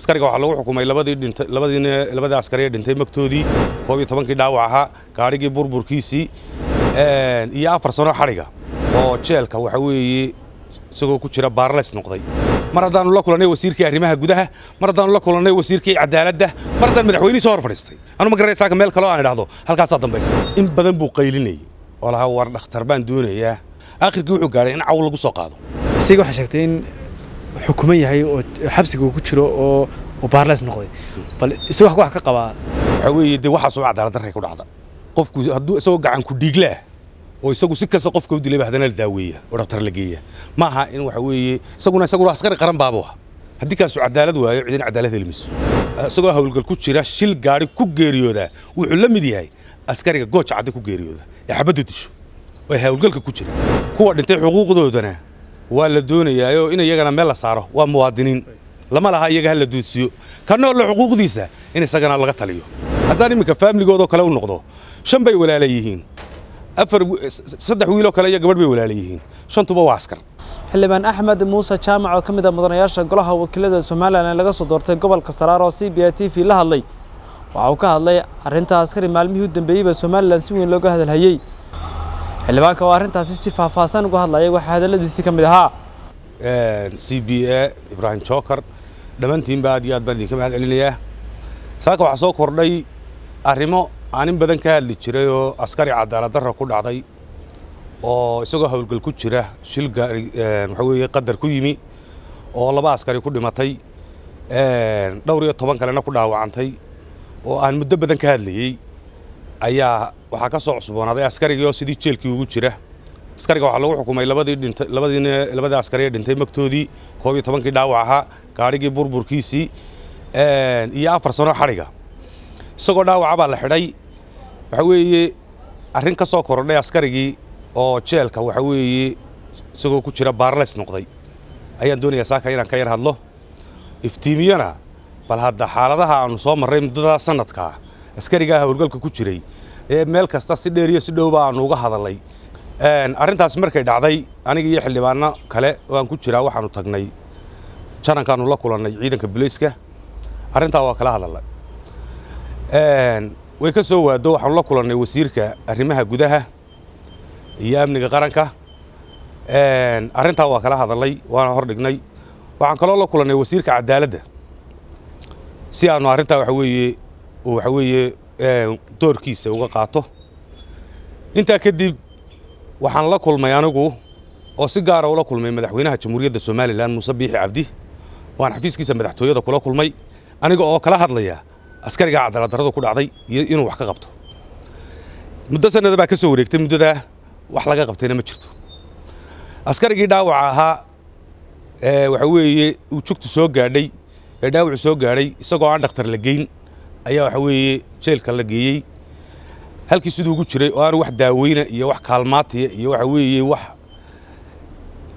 askariga waxaa lagu xukumay labadii askari ee dhintay magtoodii koob iyo tobankii dhaawac ahaa gaadhigii burburkiisii iyo afar sano xadhiga oo jeelka waxa weeye isagoo ku jira baarles noqday mar haddaanu la kulannay wasiirkii arrimaha gudaha mar haddaanu la kulannay wasiirkii cadaaladda mar haddaan madaxweynihii soo hor fadhiistay anu ma garanaysaaka meel kale oo aan idhahdo halkaasaa dambaysa in badan buu qaylinayay oo lahaa war dhakhtar baan doonayaa aakhirkii wuxuu gaadhay in caw lagu soo qaado xukuman yahay oo xabsiga uu ku jiro oo baarleys noqday bal isagoo wax wax ka qabaa waxaa weeye dee waxaasoo cadaalad darray ku dhacda qofku hadduu isagoo gacan ku dhiiglaah oo isagu si kasta qofka u dilayba haddana la daaweeya oo dhaktar la geeya ma aha in waxa weeye isaguna isaguna askari qaran baaba haddii kaasu cadaalad waayo cidina cadaalad helmayso ah, isagoo howlgal ku jira shil gaadhi ku geeriyoodaa wuxuu la mid yahay askariga gooja caddi ku geeriyooda ee xabadda disho oo howlgalka ku jira kuwa dhintay xuquuqdoodana waa la doonayaayo in iyagana meel la saaro waa muwaadiniin lama laha iyaga ha la duudsiyo ka noolle xuquuqdiisa in isagana laga taliyo haddaan imminka faamiligoodoo kale u noqdo shan bay walaala yihiin afar saddex wiiloo kale iyo gabadh bay walaala yihiin shantuba waa askar xildhibaan axmed muuse jaamac oo ka mid a ah mudanayaasha golaha wakiilada somalilan ee laga soo doortay gobolka saraar oo c b i t v la hadlay waxa uu ka hadlay arrinta askari maalmihii u dambeeyeyba somalilan si weyn looga hadalhayey xildhibaanka oo arrintaasi si faahfaahsan uga hadlayay waxaa hadalladiisi ka mid ahaa c b a ibraahim jookar dhammaantiinba aad iyo aad baan idinka mahad celinayaa saaka waxaa soo kordhay arrimo aan in badan ka hadli jiray oo askari cadaalad darra ku dhacday oo isagoo howlgal ku jira shil gaari waxa weeye qadar ku yimi oo laba askari ku dhimatay dhowr iyo toban kalena ku dhaawacantay oo aan muddo badan ka hadlayey ayaa waxaa ka soo cusboonaaday askarigii oo sidii jeelkii ugu jira askariga waxaa lagu xukumay labadii ee dhintay magtoodii koob iyo tobankii dhaawac ahaa gaadhigii burburkiisii iyo afar sano xadhiga isagoo dhaawaca baa la xidhay waxa weeye arrin ka soo korodhay askarigii oo jeelka waxa weeye isagoo ku jira baarles noqday ayaan doonayaa saaka inaan ka yar hadlo iftiimiyana bal hadda xaaladaha aanu soo marray muddada sanadkaa askarigaah howlgalka ku jiray meel kasta si dheer iyo si dhow baanu uga hadalay arrintaas markay dhacday aniga iyo xildhibaano kale waan ku jiraa waxaanu tagnay janankaanu la kulannay ciidanka bulayska arrintaa waa kala hadalna way ka soo waado waxaanu la kulannay wasiirka arrimaha gudaha iyo amniga qaranka arrintaa waa kala hadalnay waana hor dhignay waxaan kaloo la kulannay wasiirka cadaaladda si aanu arrintaa waxa weeye oo waxa weeye eh, doorkiisa uga qaato intaa kadib waxaan la kulmay anigu oo si gaara ah ula kulmay madaxweynaha jamhuuriyadda somalilan muuse biixi cabdi oo xafiiskiisa madaxtooyada kula kulmay aniga oo kala hadlaya askarigaa cadaladarradu ku dhacday iyo inuu wax ka qabto muddo sannada baa ka soo wareegtay muddada wax laga qabtayna ma jirto askarigii dhaawaca ahaa eh, waxa weeye uu jugtu soo gaadhay ee dhaawacu soo gaadhay isagoo aan dhakhtar la geyn ayaa waxa weeye jeelka la geeyey halkii siduu ugu jiray oo aan wax daaweyna iyo wax kaalmaataya iyo waxa weeye wax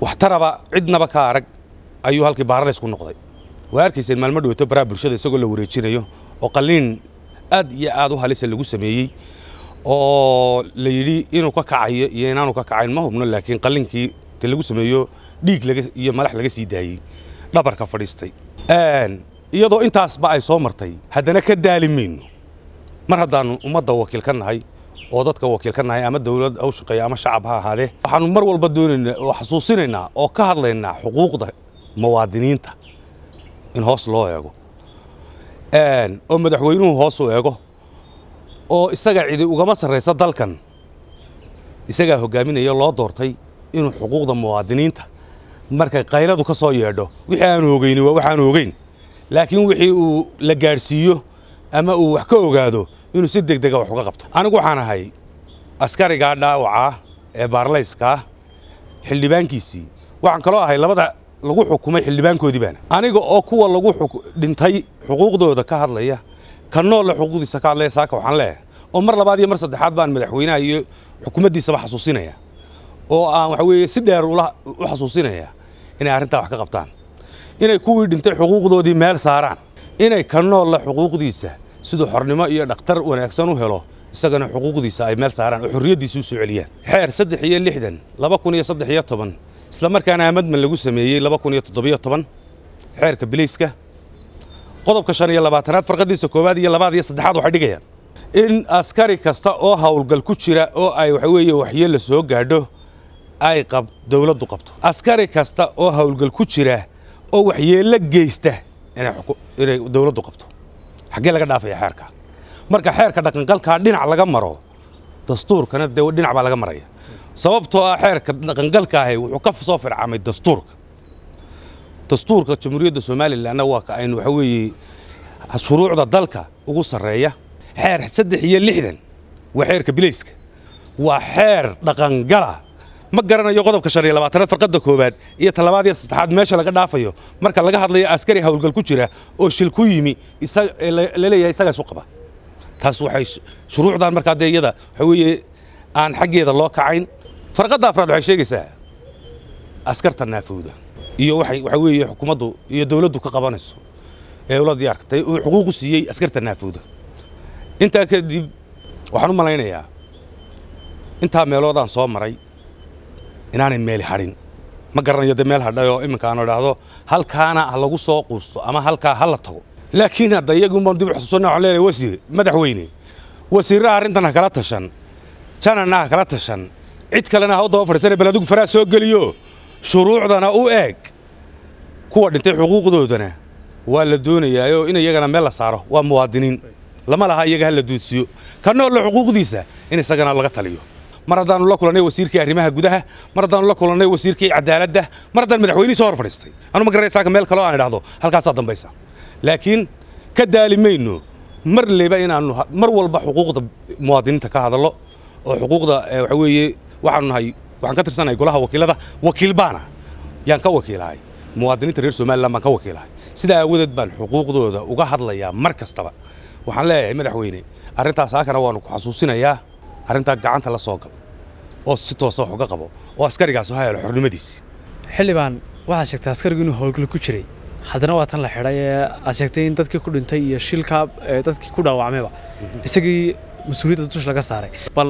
waxtaraba cidnaba ka arag ayuu halkii baaralays ku noqday waa arkayseen maalmo dhaweeto baraha bulshada isagoo la wareejinayo oo qalliin aad iyo aad u halisa lagu sameeyey oo la yidhi inuu ka kacayo iyo inaanu ka kacayn ma hubno laakiin qalliinkii te lagu sameeyo dhiig iyo malax laga sii daayey dhabarka fadhiistay iyadoo intaasba ay soo martay haddana ka daali mayno mar haddaannu ummadda wakiil ka nahay oo dadka wakiil ka nahay ama dawlad u shaqeeya ama shacab ha ahaadee waxaannu mar walba doonaynaa oo xasuusinaynaa oo ka hadlaynaa xuquuqda muwaadiniinta in hoos loo eego oo madaxweynuhu hoos u eego oo isaga cidi ugama sarraysa dalkan isagaa hoggaaminaya loo doortay inuu xuquuqda muwaadiniinta marka qayladu ka soo yeedho wixii aanu ogeyn waa waxaanu ogeyn laakiin wixii uu la gaadhsiiyo ama uu wax ka ogaado inuu si degdega ah wax uga qabto anigu waxaan ahay askarigaa dhaawaca ee baarlayskaa xildhibaankiisii waxaan kaloo ahay labada lagu xukumay xildhibaankoodiibaana aniga oo kuwa lagu dhintay xuquuqdooda ka hadlaya ka noolle xuquuqdiisa ka hadlaya saaka waxaan leeyahay oo mar labaad iyo mar saddexaad baan madaxweynaha iyo xukumaddiisaba xasuusinaya oo aan waxa weeye si dheer u xasuusinaya inay arrintaa wax ka qabtaan inay kuwii dhintay xuquuqdoodii meel saaraan inay ka noolla xuquuqdiisa siduu xornimo iyo dhakhtar wanaagsan u helo isagana xuquuqdiisa ay meel saaraan oo xorriyaddiisa u celiyaan xeer saddex iyo lixdan laba kun iyo saddex iyo toban isla amadman lagu sameeyey laba kun iyo toddobiyo toban xeerka biliiska qodobka shan iyo labaatanaad farqadiisa koowaad iyo labaad iyo saddexaad waxay dhigayaan in askari kasta oo howlgal ku jira oo ay waxa weeye waxyeella soo gaadho ay dawladdu qabto askari kasta oo howlgal ku jira oo waxyeello geysta inay dawladdu qabto xaggee laga dhaafaya xeerka marka xeerka dhaqanqalkaa dhinac laga maro dastuurkana de dhinac baa laga maraya sababtoo ah xeerka dhaqanqalkaahi wuxuu ka soo fircamay dastuurka dastuurka jamhuuriyadda somalilanna waa ka aynu waxa weeye shuruucda dalka ugu sarreeya xeer saddex iyo lixdan waa xeerka bilayska waa xeer dhaqangala ma garanayo qodobka shan iyo labaatanaad farqadda koowaad iyo talabaad iyo saddexaad meesha laga dhaafayo marka laga hadlayo askari hawlgal ku jira oo shil ku yimi la leeyahay isagaa isu qaba taas waxay shuruucdan markaa dee iyada waxaa weeye aan xaggeeda loo kacayn farqadda afraad waxay sheegaysaa askarta naafowda iyo waxay waxaa weeye xukuumaddu iyo dawladdu ka qabanayso ee ula diyaarkatay uu xuquuqu siiyey askarta naafowda intaa kadib waxaan u malaynayaa intaa meeloodaan soo maray inaanay meel hadhin ma garanayo de meel hadhayo iminka aanu idhaahdo halkaana ha lagu soo quusto ama halkaa ha la tago laakiin hadda iyagunbaan dib xusuusana waxaan leeyahay wasiir madaxweyne wasiirraha arrintan ha kala tashan janana ha kala tashan cid kalena ha u daba fadhiisane bal adigu faraha soo geliyo shuruucdana u eeg kuwa dhintay xuquuqdoodana waa la doonayaayoo in iyagana meel la saaro waa muwaadiniin lama laha iyaga ha la duudsiyo ka nool la xuquuqdiisa in isagana laga taliyo mar haddaanu la kulanay wasiirkii arrimaha gudaha mar haddaanu la kulannay wasiirkii cadaaladda mar haddaan madaxweynihii soo hor fadhiistay anu ma garanaysaaka meel kaleo aan idhahdo halkaasaa dambaysa laakiin ka daali mayno mar leba inaannu mar walba xuquuqda muwaadiniinta ka hadallo oo xuquuqda eh, waxa weeye waxaanu nahay waxaan ka tirsanahay golaha wakiilada wakiil baana yaan ka wakiilahay muwaadiniinta reer somalilan baan ka wakiilahay sidaa aawadeed baan xuquuqdooda uga hadlayaa mar kastaba waxaan leeyahay madaxweyne arrintaas haakana waanu ku xasuusinayaa arrintaa gacanta la soo gal oo si toosa ah wax uga qabo oo askarigaas u hayalo xornimadiisi xildhibaan waxaad sheegtay askarigu inuu howlgal ku jiray haddana waa tan la xidhay ee aad sheegtay in dadkii ku dhintay iyo shilkaa dadkii ku dhaawacmayba mhm. isagii mas-uuliyadda dush laga saaray bal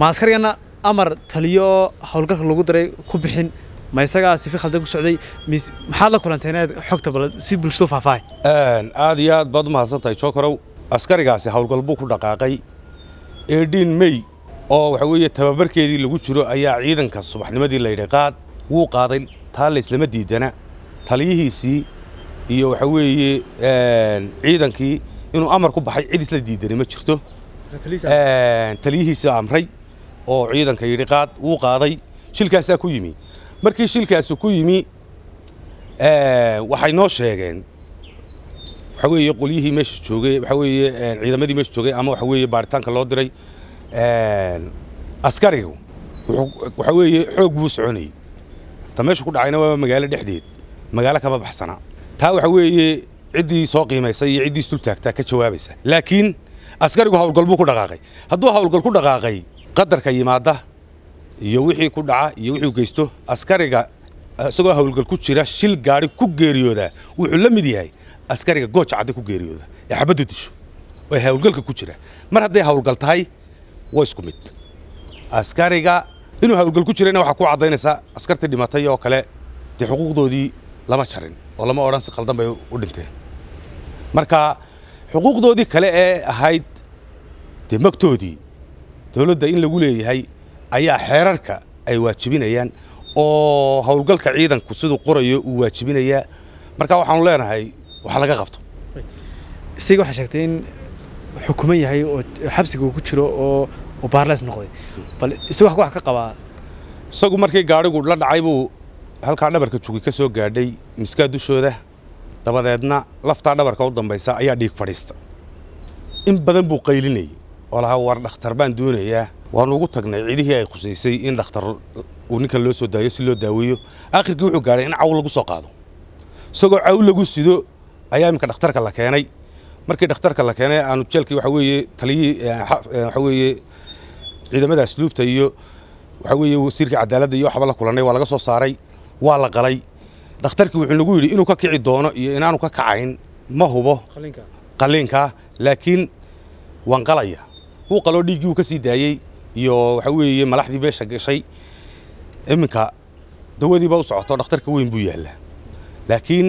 ma askarigana amar taliyo howlgalka lagu daray ku bixin ma isagaa sifi khaldan ku socday maxaad la kulanteen aad xogta bal si bulshadu faahfaahay aad iyo aad baad u mahadsantahay jookorow askarigaasi howlgal buu ku dhaqaaqay eedhiin mey oo waxa weeye tababarkeedii lagu jiro ayaa ciidanka subaxnimadii layidhi qaad wuu qaaday taa layslama diidana taliyihiisii iyo waxa weeye ciidankii inuu amar ku baxay cid isla diidanay ma jirto taliyihiisi amray oo ciidanka yidhi qaad wuu qaaday shilkaasaa ku yimi markii shilkaasi ku yimi waxay noo sheegeen waxa weeye qolyihii meesha joogay waxa eh, ciidamadii meesha joogay ama waxa baaritaanka loo diray eh, askarigu waxa weeye xoog buu soconayay ta meesha ku dhacayna waa magaalo dhexdeed magaalo kama baxsana taa waxa weeye ciddii soo qiimaysay iyo ciddii isdultaagtaa ka jawaabaysa laakiin askarigu hawlgal buu ku dhaqaaqay hadduu hawlgal ku dhaqaaqay qadarka yimaada iyo wixii ku dhaca iyo wixii geysto askariga eh, isagoo hawlgal ku jira shil gaadhi ku geeriyoodaa wuxuu la mid yahay askariga gooja cadde ku geeriyooda ee xabadda disho ee hawlgalka ku jira mar hadday hawlgal tahay waa isku mid askariga inuu hawlgal ku jirayna waxaa ku caddaynaysaa askartii dhimatay oo kale de xuquuqdoodii lama jarin oo lama odhan si qaldan bay u dhinteen marka xuquuqdoodii kale ee ahayd dee magtoodii dowladda in lagu leeyahay ayaa xeerarka ay waajibinayaan oo hawlgalka ciidanku siduu qorayo uu waajibinayaa marka waxaanu leenahay wax laga qabto isaga waxaa sheegtay in xukuman yahay oo xabsiga uu ku jiro oo oo baarleys noqday bal isaga wax wax ka qabaa isagu markii gaadhigu la dhacay buu halkaa dhabarka jugi ka soo gaadhay miskaa dushooda dabadeedna laftaa dhabarka u dambaysa ayaa dhiig fadhiista in badan buu qaylinayay oo lahaa war dhakhtar baan doonayaa waanu ugu tagnay cidihii ay khusaysay in dhakhtar uu ninkan loo soo daayo si loo daaweeyo aakhirkii wuxuu gaadhay in caw lagu soo qaado isagoo caw lagu sido ayaa iminka dhakhtarka la keenay markii dhakhtarka la keenay aanu jeelkii waxa weeye taliyihii eh, waxa weeye ciidamada asluubta iyo waxa weeye wasiirka cadaaladda iyo waxba la kulannay waa laga soo saaray waa la qalay dhakhtarkii wuxuu nagu yidhi inuu ka kici doono iyo inaanu ka kacayn ma hubo qaliinkaa laakiin waan qalaya wuu qaloo dhiiggii wuu ka sii daayey iyo waxa weeye malaxdii beesha gashay iminka dawadiiba baa u socoto dhakhtarka weyn buu yaallaa laakiin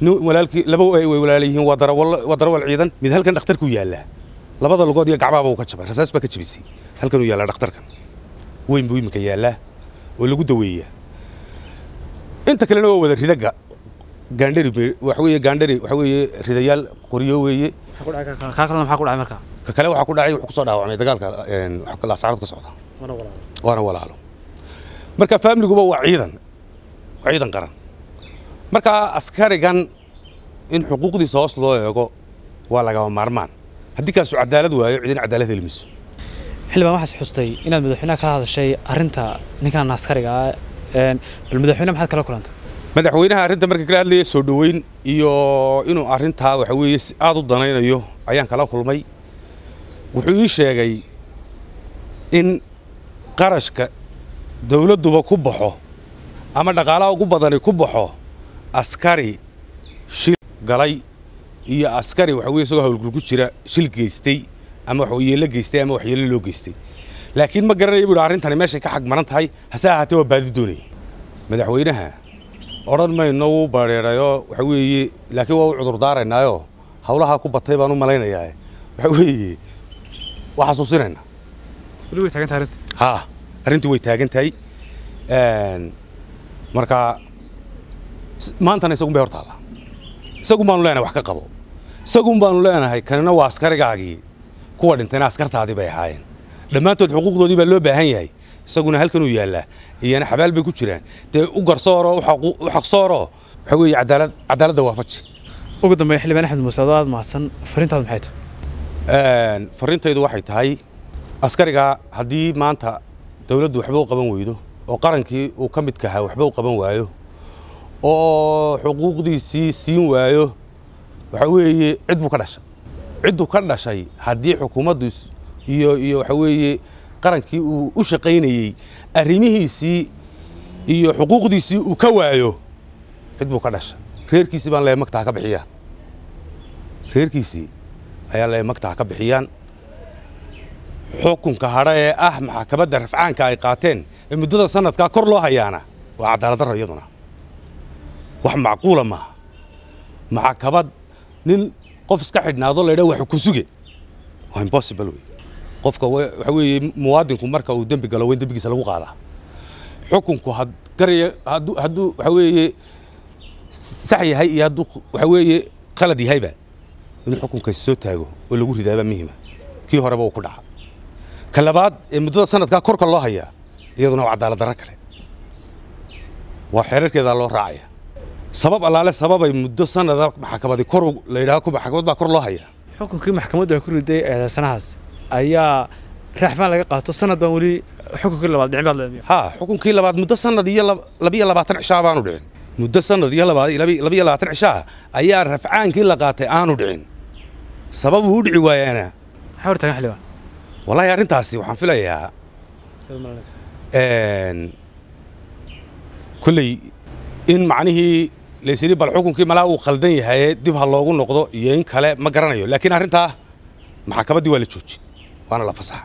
walaalkii laba way walaalayhiin waa darawal ciidan mid halkan dhakhtarku yaalla labada lugood iyo gacbaaba uu ka jabay rasaas baa ka jabisay halkan uu yaallaa dhakhtarkan weyn buu iminka yaallaa oo lagu daweeyaa inta kalena waa wada ridaga gaandhari waxa weeye gaandhari waxa weeye ridayaal qoryo weeye kaa kalena maxaa ku dhacay markaa ka kale waxaa ku dhacay wuxuu kusoo dhaawacmay dagaalka laascarood ka socda waana walaalo marka faamiliguba waa ciidan waa ciidan qaran markaa askarigan in xuquuqdiisa hoos loo eego waa lagama maarmaan haddii kaasu cadaalad waayo cidina cadaalad helmayso xildhibaan waxaas xustay inaad madaxweynaha kala hadashay arrinta ninkan askariga ah bal madaxweyne maxaad kala kulantay madaxweynaha arrinta marka kala hadlaya soo dhoweyn iyo inuu arrintaa waxa weeye si aad u danaynayo ayaan kala kulmay wuxuu ii sheegay in qarashka dawladduba ku baxo ama dhaqaalaha ugu badani ku baxo askari shil galay iyo askari waxa weeye isagoo howlgul ku jira shil geystay ama wax yeelo geystay ama wax yeelo loo geystay laakiin ma garanayo buu arrintani meeshay ka xag maran tahay hase ahaatee waa baadi doonaya madaxweynaha odhan mayno wuu waxa weeye laakiin waa u cudurdaaraynaayo hawlahaa ku batay baan u malaynayaa waxa weeye waa xasuusinaynaa weli arrinta ha arrintii way taagan tahay markaa maantana isagun bay hortaalla isagun baanu leenahay wax ka qabo isagun baanu leenahay kanina waa askarigaagii kuwa dhintayna askartaadii bay ahaayeen dhammaantood xuquuqdoodii baa loo baahan yahay isaguna halkanuu yaallaa iyana xabaal bay ku jiraan dee u garsooro u xaqsooro waxaa weeye cadaalad cadaaladda waafaji ugu dambeeya xildhibaan axmed muuse adoo aad mahadsan fariintaadu maxay tahay fariintaydu waxay tahay askarigaa haddii maanta dawladdu waxba u qaban weydo oo qarankii uu ka midka ahaa waxba u qaban waayo oo xuquuqdiisii siin waayo waxaa weeye cid buu ka dhashay cidduu ka dhashay haddii xukuumaddu iyo iyo waxaa weeye qarankii uu u shaqaynayey arrimihiisii iyo xuquuqdiisii uu ka waayo cid buu ka dhashay reerkiisii baan leehay magta ka bixiyaan reerkiisii ayaa leehay magta ka bixiyaan xukunka hadhe ee ah maxkamadda rafcaanka ay qaateen ee muddada sannadkaa kor loo hayaana waa cadaalad darro iyaduna wax macquula maaha maca nin qof iska xidhnaado laydha wax ku suge waa impossible wey qofka waxa weeye muwaadinku marka uu dembi galo weyn dembigiisa lagu qaadaa xukunku garaya hadduu hadduu waxa weeye sax yahay iyo hadduu waxa weeye qalad yahayba inuu xukunkaasi soo taago oo lagu ridaabaa muhima kii horeba uu ku dhaca ka labaad ee muddada sanadkaa korka loo hayaa iyaduna waa cadaalad darro kale waa xeerarkeedaa loo raacaya sabab allaale sababay muddo sanada maxkamadii kor layidhaah maxkamad baa kor loo hayaa xukunkii maxkamaddu ay ku riday sanahaas ayaa raaxfaan laga qaato sanad baan weli xukunkii labaad dhicin baad leedahay haa xukunkii labaad muddo sanad iyo labiyo labaatan cishaa baanu dhicin muddo sanad iyo labiyo labaatan cishaa ayaa rafcaankii la qaatay aanu dhicin sababuu u dhici waayaana maxaa hor taagan xildhibaan arrintaasi waxaan filayaa n in macnihii laysiri bal xukunkii malaa uu qaldan yahaye dib ha loogu noqdo iyo in kale ma garanayo laakiin arrintaa maxkamaddii waa la jooji waana la fasaxa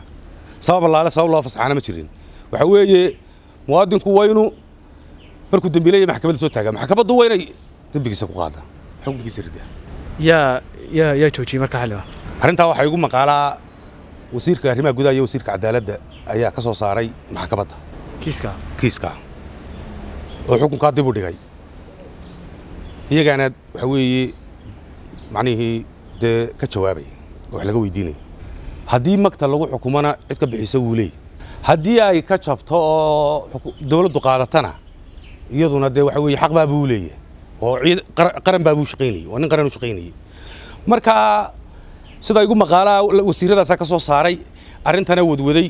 sabab allaale sabab loo fasaxaana ma jirin waxaa weeye muwaadinku waa inuu markuu dembiileya maxkamadda soo taagaa maxkamaddu waa inay dembigiisa ku qaadaan xukunkiisa rida yaa yaa yaa joojiyey marka xilliba arrintaa waxaa igu maqaalaa wasiirka arrimaha gudaha iyo wasiirka cadaaladda ayaa ka soo saaray maxkamadda kiiska kiiska oo xukunkaa dib u dhigay iyagaana waxa weeye macnihii dee ka jawaabaya wax laga weydiinaya haddii magta lagu xukumona cid ka bixisa wuu leey haddii ay ka jabto oo dawladdu qaadatana iyaduna dee waxa weeye xaq baa buu leeyahay oo ciid qaran baa buu shaqaynayay oo nin qaran u shaqaynayay marka sida igu maqaalaa wasiiradaasaa ka soo saaray arrintana wadwaday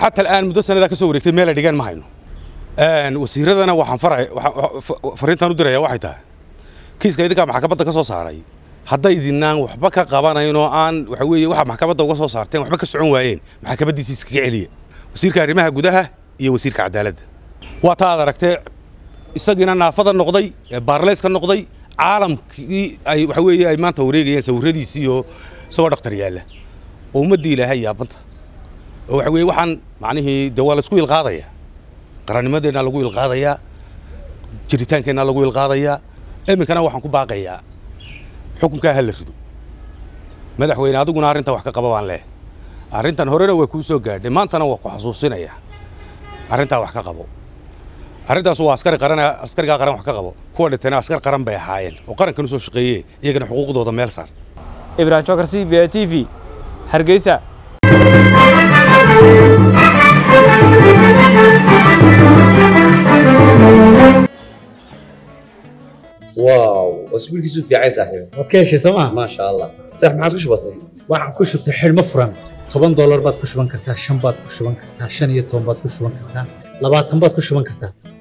xata al'aan muddo sanadaa ka soo wareegtay meel ay dhigaan ma hayno wasiiradana waxaan fariintaan u diraya waxay tahay kiiska idinkaa maxkamadda ka soo saaray haddaydinnaan waxba ka qabanayn oo aan waxa weeye waxaa maxkamadda uga soo saarteen waxba ka socon waayeen maxkamaddiisa iskaga celiya wasiirka arrimaha gudaha iyo wasiirka cadaaladda waa ta aad aragtee isagiina naafada noqday baarleyska noqday caalamkii ay waxa weeye ay maanta wareegayaan sawirradiisii iyo isagoo dhakhtar yaalla ummaddii ilaahay yaabanta oo waxa waxaan macnihii dee waa laysku ilqaadayaa qarannimadeenna lagu ilqaadayaa jiritaankeenna lagu ilqaadayaa iminkana waxaan ku baaqayaa xukunkaa ha la rido madaxweyne adiguna arrinta wax ka qaba baan leh arrintan horena way kuu soo gaadhay maantana waa ku xasuusinaya arrintaa wax ka qabo arrintaas waa askari qaran askarigaa qaran wax ka qabo kuwa dhintayna askar qaran bay ahaayeen oo qarankan u soo shaqeeyey iyagana xuquuqdooda meel saar ibraahim jokar c b a t v hargeysa واو asbuulkiisu fiicay saaxiib waad ka heshay soo ma maasha allah saaxiib maxaad ku shubatay waxaan ku shubtay xidhmo furan toban doolar baad ku shuban kartaa shan baad ku shuban kartaa shan iyo toban baad ku shuban kartaa labaatan baad ku shuban kartaa